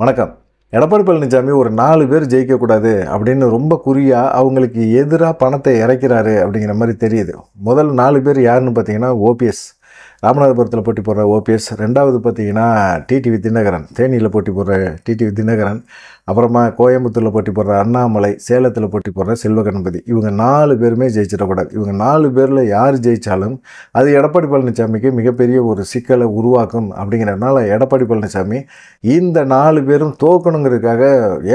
வணக்கம் எடப்பாடி பழனிசாமி ஒரு நாலு பேர் ஜெயிக்கக்கூடாது அப்படின்னு ரொம்ப குறியாக அவங்களுக்கு எதிராக பணத்தை இறக்கிறாரு அப்படிங்கிற மாதிரி தெரியுது முதல் நாலு பேர் யாருன்னு பார்த்தீங்கன்னா ஓபிஎஸ் ராமநாதபுரத்தில் போட்டி போடுற ஓபிஎஸ் ரெண்டாவது பார்த்திங்கன்னா டிடிவி தினகரன் தேனியில் போட்டி போடுற டிடிவி தினகரன் அப்புறமா கோயம்புத்தூரில் போட்டி போடுற அண்ணாமலை சேலத்தில் போட்டி போடுற செல்வ கணபதி இவங்க நாலு பேருமே ஜெயிச்சிடக்கூடாது இவங்க நாலு பேரில் யார் ஜெயித்தாலும் அது எடப்பாடி பழனிசாமிக்கு மிகப்பெரிய ஒரு சிக்கலை உருவாக்கும் அப்படிங்கிறதுனால எடப்பாடி பழனிசாமி இந்த நாலு பேரும் தோக்கணுங்கிறதுக்காக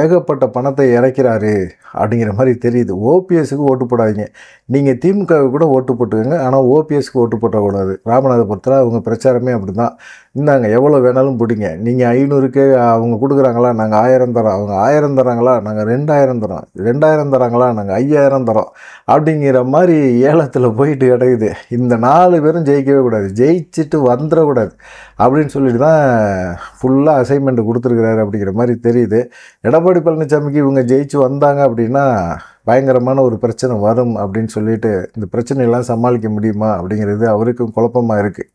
ஏகப்பட்ட பணத்தை இறக்கிறாரு அப்படிங்கிற மாதிரி தெரியுது ஓபிஎஸ்க்கு ஓட்டு போடாதீங்க நீங்கள் திமுகவுக்கு கூட ஓட்டு போட்டுக்கோங்க ஆனால் ஓபிஎஸ்க்கு ஓட்டு போட்டக்கூடாது ராமநாதபுரம் பொறுத்தவரை அவங்க பிரச்சாரமே அப்படி தான் இந்தாங்க எவ்வளோ வேணாலும் பிடிங்க நீங்கள் ஐநூறுக்கு அவங்க கொடுக்குறாங்களா நாங்கள் ஆயிரம் தரோம் அவங்க ஆயிரம் தராங்களா நாங்கள் ரெண்டாயிரம் தரோம் ரெண்டாயிரம் தராங்களா நாங்கள் ஐயாயிரம் தரோம் அப்படிங்கிற மாதிரி ஏலத்தில் போயிட்டு கிடையுது இந்த நாலு பேரும் ஜெயிக்கவே கூடாது ஜெயிச்சுட்டு வந்துடக்கூடாது அப்படின்னு சொல்லிட்டு தான் ஃபுல்லாக அசைன்மெண்ட் கொடுத்துருக்குறாரு அப்படிங்கிற மாதிரி தெரியுது எடப்பாடி பழனிசாமிக்கு இவங்க ஜெயிச்சு வந்தாங்க அப்படின்னா பயங்கரமான ஒரு பிரச்சனை வரும் அப்படின்னு சொல்லிட்டு இந்த பிரச்சனையெல்லாம் சமாளிக்க முடியுமா அப்படிங்கிறது அவருக்கும் குழப்பமாக இருக்குது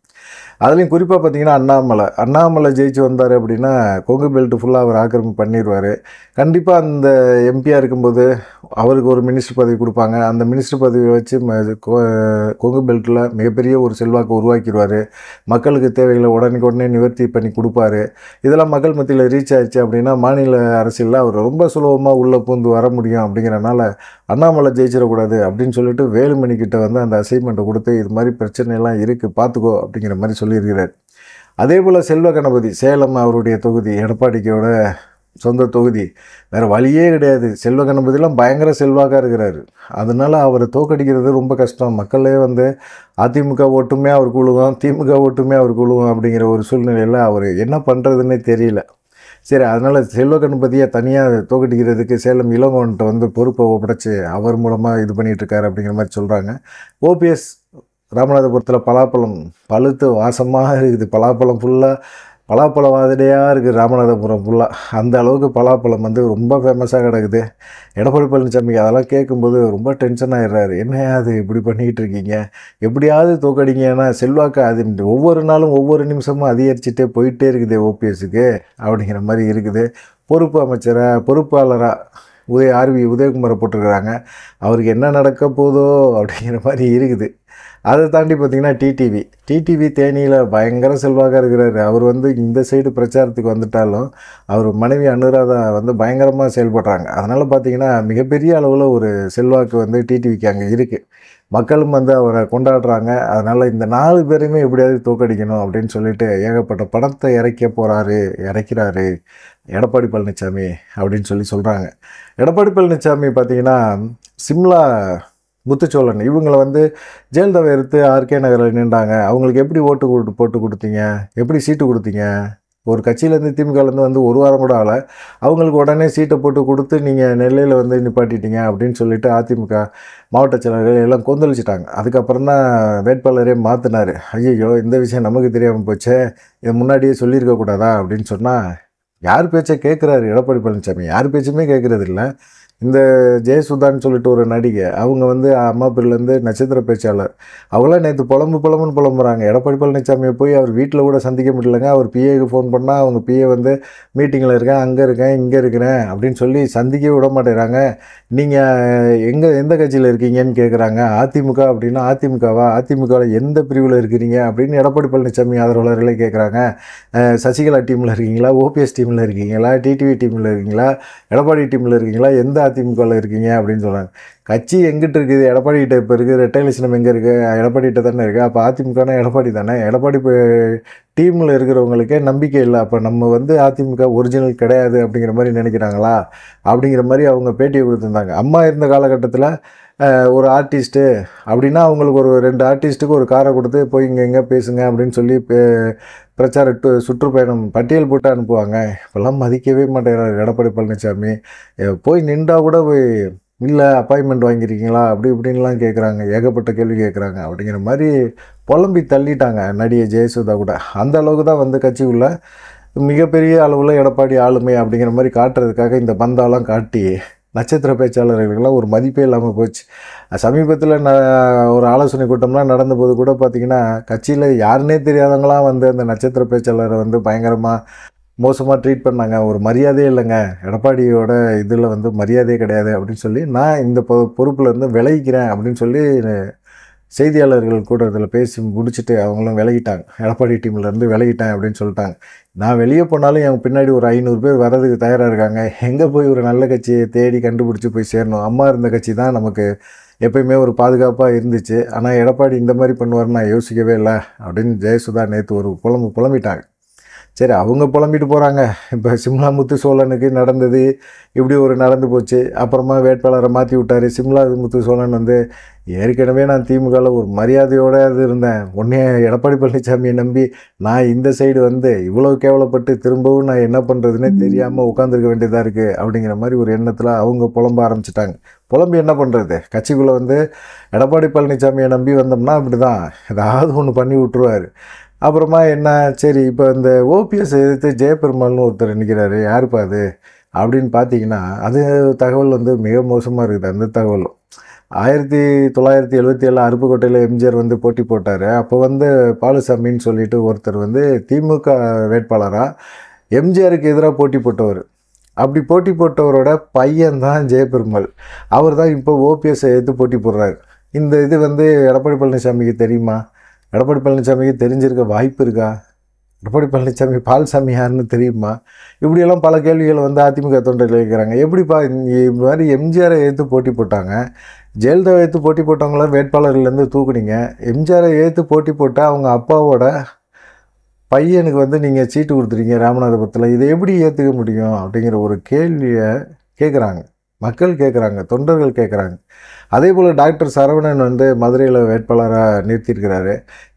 அதுலேயும் குறிப்பாக பார்த்தீங்கன்னா அண்ணாமலை அண்ணாமலை ஜெயிச்சு வந்தார் அப்படின்னா கொங்கு பெல்ட் ஃபுல்லாக அவர் ஆக்கிரமிப்பு பண்ணிடுவார் கண்டிப்பாக அந்த எம்பியாக இருக்கும்போது அவருக்கு ஒரு மினிஸ்டர் பதவி கொடுப்பாங்க அந்த மினிஸ்டர் பதவியை வச்சு கொங்கு பெல்ட்டில் மிகப்பெரிய ஒரு செல்வாக்கு உருவாக்கிடுவார் மக்களுக்கு தேவைகளை உடனே உடனே நிவர்த்தி பண்ணி கொடுப்பாரு இதெல்லாம் மக்கள் மத்தியில் ரீச் ஆயிடுச்சு அப்படின்னா மாநில அரசியலில் அவர் ரொம்ப சுலபமாக உள்ளே பூந்து வர முடியும் அப்படிங்கிறனால அண்ணாமலை ஜெயிச்சிடக்கூடாது அப்படின்னு சொல்லிட்டு வேலுமணி கிட்ட வந்து அந்த அசைன்மெண்ட்டை கொடுத்து இது மாதிரி பிரச்சனையெல்லாம் இருக்குது பார்த்துக்கோ அப்படிங்கிற மாதிரி சொல்லி சொல்லியிருக்கிறார் அதே போல் செல்வ கணபதி சேலம் அவருடைய தொகுதி எடப்பாடிக்கையோட சொந்த தொகுதி வேறு வழியே கிடையாது செல்வ கணபதியெலாம் பயங்கர செல்வாக்காக இருக்கிறார் அதனால் அவரை தோக்கடிக்கிறது ரொம்ப கஷ்டம் மக்களே வந்து அதிமுக ஓட்டுமே அவர் குழுவோம் திமுக ஓட்டுமே அவர் குழுவோம் அப்படிங்கிற ஒரு சூழ்நிலையில் அவர் என்ன பண்ணுறதுன்னே தெரியல சரி அதனால் செல்வ கணபதியை தனியாக தோக்கடிக்கிறதுக்கு சேலம் இளங்கோன்ட்ட வந்து பொறுப்பை ஒப்படைச்சி அவர் மூலமாக இது பண்ணிகிட்ருக்காரு அப்படிங்கிற மாதிரி சொல்கிறாங்க ஓபிஎஸ் ராமநாதபுரத்தில் பலாப்பழம் பழுத்து வாசமாக இருக்குது பலாப்பழம் ஃபுல்லாக பலாப்பழம் மாதிரியாக இருக்குது ராமநாதபுரம் ஃபுல்லாக அந்த அளவுக்கு பலாப்பழம் வந்து ரொம்ப ஃபேமஸாக கிடக்குது எடப்பாடி பழனிசாமிக்கு அதெல்லாம் கேட்கும்போது ரொம்ப டென்ஷன் ஆகிடுறாரு என்ன அது இப்படி பண்ணிக்கிட்டு இருக்கீங்க எப்படியாவது தோக்கடிங்கன்னா செல்வாக்கு அது ஒவ்வொரு நாளும் ஒவ்வொரு நிமிஷமும் அதிகரிச்சுட்டே போயிட்டே இருக்குது ஓபிஎஸ்க்கு அப்படிங்கிற மாதிரி இருக்குது பொறுப்பு அமைச்சராக பொறுப்பாளராக உதய ஆர்வி உதயகுமாரை போட்டிருக்கிறாங்க அவருக்கு என்ன நடக்க போதோ அப்படிங்கிற மாதிரி இருக்குது அதை தாண்டி பார்த்திங்கன்னா டிடிவி டிடிவி தேனியில் பயங்கர செல்வாக இருக்கிறார் அவர் வந்து இந்த சைடு பிரச்சாரத்துக்கு வந்துட்டாலும் அவர் மனைவி அனுராதா வந்து பயங்கரமாக செயல்படுறாங்க அதனால் பார்த்திங்கன்னா மிகப்பெரிய அளவில் ஒரு செல்வாக்கு வந்து டிடிவிக்கு அங்கே இருக்குது மக்களும் வந்து அவரை கொண்டாடுறாங்க அதனால் இந்த நாலு பேரையுமே எப்படியாவது தோக்கடிக்கணும் அப்படின்னு சொல்லிட்டு ஏகப்பட்ட பணத்தை இறைக்க போகிறாரு இறைக்கிறாரு எடப்பாடி பழனிசாமி அப்படின்னு சொல்லி சொல்கிறாங்க எடப்பாடி பழனிசாமி பார்த்திங்கன்னா சிம்லா முத்துச்சோழன் இவங்களை வந்து ஜெயலலிதாவை எடுத்து ஆர்கே நகரில் நின்றாங்க அவங்களுக்கு எப்படி ஓட்டு கொடு போட்டு கொடுத்தீங்க எப்படி சீட்டு கொடுத்தீங்க ஒரு கட்சியிலேருந்து திமுகலேருந்து வந்து ஒரு வாரம் கூட ஆகலை அவங்களுக்கு உடனே சீட்டை போட்டு கொடுத்து நீங்கள் நெல்லையில் வந்து நிப்பாட்டிட்டீங்க அப்படின்னு சொல்லிட்டு அதிமுக மாவட்ட செயலாளர்கள் எல்லாம் கொந்தளிச்சிட்டாங்க அதுக்கப்புறம் தான் வேட்பாளரே மாற்றினார் ஐயோ இந்த விஷயம் நமக்கு தெரியாமல் போச்சே இதை முன்னாடியே சொல்லியிருக்கக்கூடாதா அப்படின்னு சொன்னால் யார் பேச்சை கேட்குறாரு எடப்பாடி பழனிசாமி யார் பேச்சுமே கேட்குறது இல்லை இந்த ஜெயசுதான்னு சொல்லிட்டு ஒரு நடிகை அவங்க வந்து அம்மா பேர்லேருந்து நட்சத்திர பேச்சாளர் அவங்களாம் நேற்று புலம்பு புலம்புன்னு புலம்புறாங்க எடப்பாடி பழனிசாமியை போய் அவர் வீட்டில் கூட சந்திக்க முடியலங்க அவர் பிஏக்கு ஃபோன் பண்ணால் அவங்க பிஏ வந்து மீட்டிங்கில் இருக்கேன் அங்கே இருக்கேன் இங்கே இருக்கிறேன் அப்படின்னு சொல்லி சந்திக்க விட மாட்டேறாங்க நீங்கள் எங்கே எந்த கட்சியில் இருக்கீங்கன்னு கேட்குறாங்க அதிமுக அப்படின்னா அதிமுகவா அதிமுகவில் எந்த பிரிவில் இருக்கிறீங்க அப்படின்னு எடப்பாடி பழனிசாமி ஆதரவாளர்களே கேட்குறாங்க சசிகலா டீமில் இருக்கீங்களா ஓபிஎஸ் டீமில் இருக்கீங்களா டிடிவி டீமில் இருக்கீங்களா எடப்பாடி டீமில் இருக்கீங்களா எந்த அதிமுகவில் இருக்கீங்க அப்படின்னு சொல்கிறாங்க கட்சி எங்கிட்ட இருக்குது எடப்பாடி கிட்ட இப்போ இருக்குது ரெட்டைலிசனம் எங்கே இருக்குது எடப்பாடி கிட்ட தானே இருக்குது அப்போ அதிமுகனா எடப்பாடி தானே எடப்பாடி இப்போ டீமில் இருக்கிறவங்களுக்கே நம்பிக்கை இல்லை அப்போ நம்ம வந்து அதிமுக ஒரிஜினல் கிடையாது அப்படிங்கிற மாதிரி நினைக்கிறாங்களா அப்படிங்கிற மாதிரி அவங்க பேட்டியை கொடுத்துருந்தாங்க அம்மா இருந்த காலகட்டத்தில் ஒரு ஆர்டிஸ்ட்டு அப்படின்னா அவங்களுக்கு ஒரு ரெண்டு ஆர்டிஸ்ட்டுக்கு ஒரு காரை கொடுத்து போய் இங்கே எங்கே பேசுங்க அப்படின்னு சொல்லி பிரச்சார டூ சுற்றுப்பயணம் பட்டியல் போட்டு அனுப்புவாங்க இப்போல்லாம் மதிக்கவே மாட்டேங்கிறார் எடப்பாடி பழனிசாமி போய் நின்றா கூட போய் இல்லை அப்பாயின்மெண்ட் வாங்கியிருக்கீங்களா அப்படி இப்படின்லாம் கேட்குறாங்க ஏகப்பட்ட கேள்வி கேட்குறாங்க அப்படிங்கிற மாதிரி புலம்பி தள்ளிட்டாங்க நடிகை ஜெயசுதா கூட அந்த அளவுக்கு தான் வந்து கட்சி உள்ள மிகப்பெரிய அளவில் எடப்பாடி ஆளுமை அப்படிங்கிற மாதிரி காட்டுறதுக்காக இந்த பந்தாலாம் காட்டி நட்சத்திர பேச்சாளர்களுக்கெல்லாம் ஒரு மதிப்பே இல்லாமல் போச்சு சமீபத்தில் ந ஒரு ஆலோசனை கூட்டம்லாம் நடந்தபோது கூட பார்த்திங்கன்னா கட்சியில் யாருன்னே தெரியாதவங்களாம் வந்து அந்த நட்சத்திர பேச்சாளரை வந்து பயங்கரமாக மோசமாக ட்ரீட் பண்ணாங்க ஒரு மரியாதையே இல்லைங்க எடப்பாடியோட இதில் வந்து மரியாதையே கிடையாது அப்படின்னு சொல்லி நான் இந்த பொ பொறுப்பில் இருந்து விளைவிக்கிறேன் அப்படின்னு சொல்லி செய்தியாளர்கள் கூட்டத்தில் பேசி முடிச்சுட்டு அவங்களும் விலகிட்டாங்க எடப்பாடி டீம்லேருந்து விலகிட்டேன் அப்படின்னு சொல்லிட்டாங்க நான் வெளியே போனாலும் என் பின்னாடி ஒரு ஐநூறு பேர் வர்றதுக்கு தயாராக இருக்காங்க எங்கே போய் ஒரு நல்ல கட்சியை தேடி கண்டுபிடிச்சி போய் சேரணும் அம்மா இருந்த கட்சி தான் நமக்கு எப்பயுமே ஒரு பாதுகாப்பாக இருந்துச்சு ஆனால் எடப்பாடி இந்த மாதிரி பண்ணுவார்னு நான் யோசிக்கவே இல்லை அப்படின்னு ஜெயசுதா நேற்று ஒரு புலம்பு புலம்பிட்டாங்க சரி அவங்க புலம்பிட்டு போகிறாங்க இப்போ சிம்லா முத்து சோழனுக்கு நடந்தது இப்படி ஒரு நடந்து போச்சு அப்புறமா வேட்பாளரை மாற்றி விட்டார் சிம்லா முத்து சோழன் வந்து ஏற்கனவே நான் திமுகவில் ஒரு மரியாதையோடு இருந்தேன் உடனே எடப்பாடி பழனிசாமியை நம்பி நான் இந்த சைடு வந்து இவ்வளோ கேவலப்பட்டு திரும்பவும் நான் என்ன பண்ணுறதுனே தெரியாமல் உட்காந்துருக்க வேண்டியதாக இருக்குது அப்படிங்கிற மாதிரி ஒரு எண்ணத்தில் அவங்க புலம்ப ஆரம்பிச்சிட்டாங்க புலம்பி என்ன பண்ணுறது கட்சிக்குள்ளே வந்து எடப்பாடி பழனிசாமியை நம்பி வந்தோம்னா அப்படி தான் ஏதாவது ஒன்று பண்ணி விட்டுருவார் அப்புறமா என்ன சரி இப்போ இந்த ஓபிஎஸ் எதிர்த்து ஜெயபெருமாள்னு ஒருத்தர் நிற்கிறாரு யாருப்பா அது அப்படின்னு பார்த்தீங்கன்னா அது தகவல் வந்து மிக மோசமாக இருக்குது அந்த தகவலும் ஆயிரத்தி தொள்ளாயிரத்தி எழுபத்தி ஏழு அருப்புக்கோட்டையில் எம்ஜிஆர் வந்து போட்டி போட்டார் அப்போ வந்து பாலுசாமின்னு சொல்லிட்டு ஒருத்தர் வந்து திமுக வேட்பாளராக எம்ஜிஆருக்கு எதிராக போட்டி போட்டவர் அப்படி போட்டி போட்டவரோட பையன் தான் ஜெயபெருமல் அவர் தான் இப்போ ஓபிஎஸ் எடுத்து போட்டி போடுறாரு இந்த இது வந்து எடப்பாடி பழனிசாமிக்கு தெரியுமா எடப்பாடி பழனிசாமிக்கு தெரிஞ்சிருக்க வாய்ப்பு இருக்கா எடப்பாடி பழனிசாமி பாலசாமி யாருன்னு தெரியுமா இப்படியெல்லாம் பல கேள்விகள் வந்து அதிமுக தொண்டர்கள் கேட்குறாங்க பா இது மாதிரி எம்ஜிஆரை எடுத்து போட்டி போட்டாங்க ஜெயலலிதா எடுத்து போட்டி போட்டவங்களாம் வேட்பாளர்கள்லேருந்து தூக்குனீங்க எம்ஜிஆரை ஏற்று போட்டி போட்டால் அவங்க அப்பாவோட பையனுக்கு வந்து நீங்கள் சீட்டு கொடுத்துருங்க ராமநாதபுரத்தில் இதை எப்படி ஏற்றுக்க முடியும் அப்படிங்கிற ஒரு கேள்வியை கேட்குறாங்க மக்கள் கேட்குறாங்க தொண்டர்கள் கேட்குறாங்க அதே போல் டாக்டர் சரவணன் வந்து மதுரையில் வேட்பாளராக நிறுத்தியிருக்கிறாரு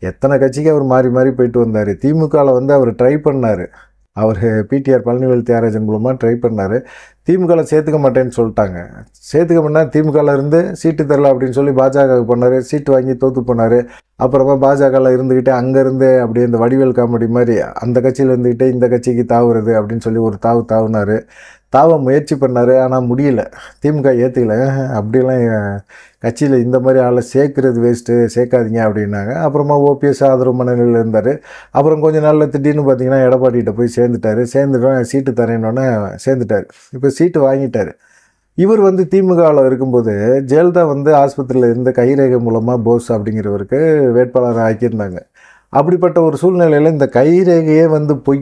எத்தனை கட்சிக்கு அவர் மாறி மாறி போயிட்டு வந்தார் திமுகவில் வந்து அவர் ட்ரை பண்ணார் அவர் பிடிஆர் பழனிவேல் தியாகராஜன் மூலமாக ட்ரை பண்ணார் திமுகவில் சேர்த்துக்க மாட்டேன்னு சொல்லிட்டாங்க சேர்த்துக்க மாட்டேன் திமுகவில் இருந்து சீட்டு தரல அப்படின்னு சொல்லி பாஜகவுக்கு போனார் சீட்டு வாங்கி தோத்து போனார் அப்புறமா பாஜகவில் இருந்துக்கிட்டே அங்கேருந்து அப்படியே இந்த வடிவேல் காமெடி மாதிரி அந்த கட்சியில் இருந்துக்கிட்டே இந்த கட்சிக்கு தாவுறது அப்படின்னு சொல்லி ஒரு தாவு தாவுனார் தாவ முயற்சி பண்ணார் ஆனால் முடியல திமுக ஏற்றுக்கல அப்படிலாம் கட்சியில் இந்த மாதிரி ஆளை சேர்க்குறது வேஸ்ட்டு சேர்க்காதீங்க அப்படின்னாங்க அப்புறமா ஓபிஎஸ் ஆதரவு மனநிலையில் இருந்தார் அப்புறம் கொஞ்ச நாளில் திடீர்னு பார்த்தீங்கன்னா எடப்பாடிகிட்ட போய் சேர்ந்துட்டார் சேர்ந்துட்டோம் சீட்டு தரேன்னொன்னே சேர்ந்துட்டார் இப்போ சீட்டு வாங்கிட்டார் இவர் வந்து திமுகவில் இருக்கும்போது ஜெயலலிதா வந்து ஆஸ்பத்திரியில் இருந்த கைரேகை மூலமாக போஸ் அப்படிங்கிறவருக்கு வேட்பாளர் ஆக்கியிருந்தாங்க அப்படிப்பட்ட ஒரு சூழ்நிலையில் இந்த கைரேகையே வந்து பொய்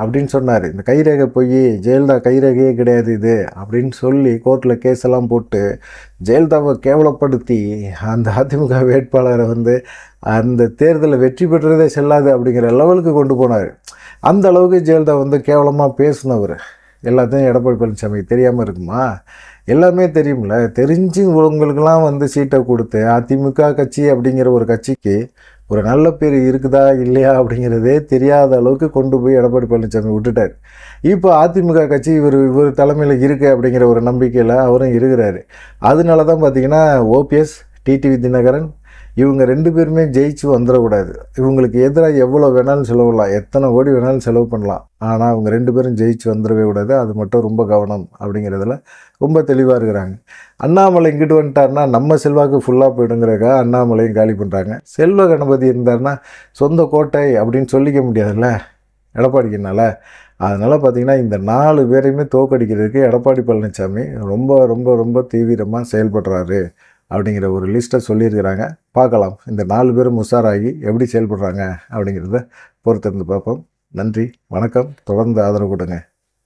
அப்படின்னு சொன்னார் இந்த கைரேகை பொய் ஜெயலலிதா கைரேகையே கிடையாது இது அப்படின்னு சொல்லி கோர்ட்டில் கேஸ் எல்லாம் போட்டு ஜெயலலிதாவை கேவலப்படுத்தி அந்த அதிமுக வேட்பாளரை வந்து அந்த தேர்தலில் வெற்றி பெற்றதே செல்லாது அப்படிங்கிற லெவலுக்கு கொண்டு போனார் அந்த அளவுக்கு ஜெயலலிதா வந்து கேவலமாக பேசினவர் எல்லாத்தையும் எடப்பாடி பழனிசாமிக்கு தெரியாமல் இருக்குமா எல்லாமே தெரியும்ல தெரிஞ்சு உங்களுக்கெல்லாம் வந்து சீட்டை கொடுத்து அதிமுக கட்சி அப்படிங்கிற ஒரு கட்சிக்கு ஒரு நல்ல பேர் இருக்குதா இல்லையா அப்படிங்கிறதே தெரியாத அளவுக்கு கொண்டு போய் எடப்பாடி பழனிசாமி விட்டுட்டார் இப்போ அதிமுக கட்சி இவர் இவர் தலைமையில் இருக்குது அப்படிங்கிற ஒரு நம்பிக்கையில் அவரும் இருக்கிறாரு அதனால தான் பார்த்திங்கன்னா ஓபிஎஸ் டிடிவி தினகரன் இவங்க ரெண்டு பேருமே ஜெயிச்சு வந்துடக்கூடாது இவங்களுக்கு எதிராக எவ்வளோ வேணாலும் செலவுலாம் எத்தனை கோடி வேணாலும் செலவு பண்ணலாம் ஆனால் அவங்க ரெண்டு பேரும் ஜெயிச்சு வந்துடவே கூடாது அது மட்டும் ரொம்ப கவனம் அப்படிங்கிறதுல ரொம்ப தெளிவாக இருக்கிறாங்க அண்ணாமலை இங்கிட்டு வந்துட்டார்னா நம்ம செல்வாக்கு ஃபுல்லாக போயிடுங்கிறக்கா அண்ணாமலையும் காலி பண்ணுறாங்க செல்வ கணபதி இருந்தார்னா சொந்த கோட்டை அப்படின்னு சொல்லிக்க முடியாதுல்ல எடப்பாடிக்குனால அதனால் பார்த்திங்கன்னா இந்த நாலு பேரையுமே தோக்கடிக்கிறதுக்கு எடப்பாடி பழனிசாமி ரொம்ப ரொம்ப ரொம்ப தீவிரமாக செயல்படுறாரு அப்படிங்கிற ஒரு லிஸ்ட்டை சொல்லியிருக்கிறாங்க பார்க்கலாம் இந்த நாலு பேரும் உஷாராகி எப்படி செயல்படுறாங்க அப்படிங்கிறத பொறுத்திருந்து பார்ப்போம் நன்றி வணக்கம் தொடர்ந்து ஆதரவு கொடுங்க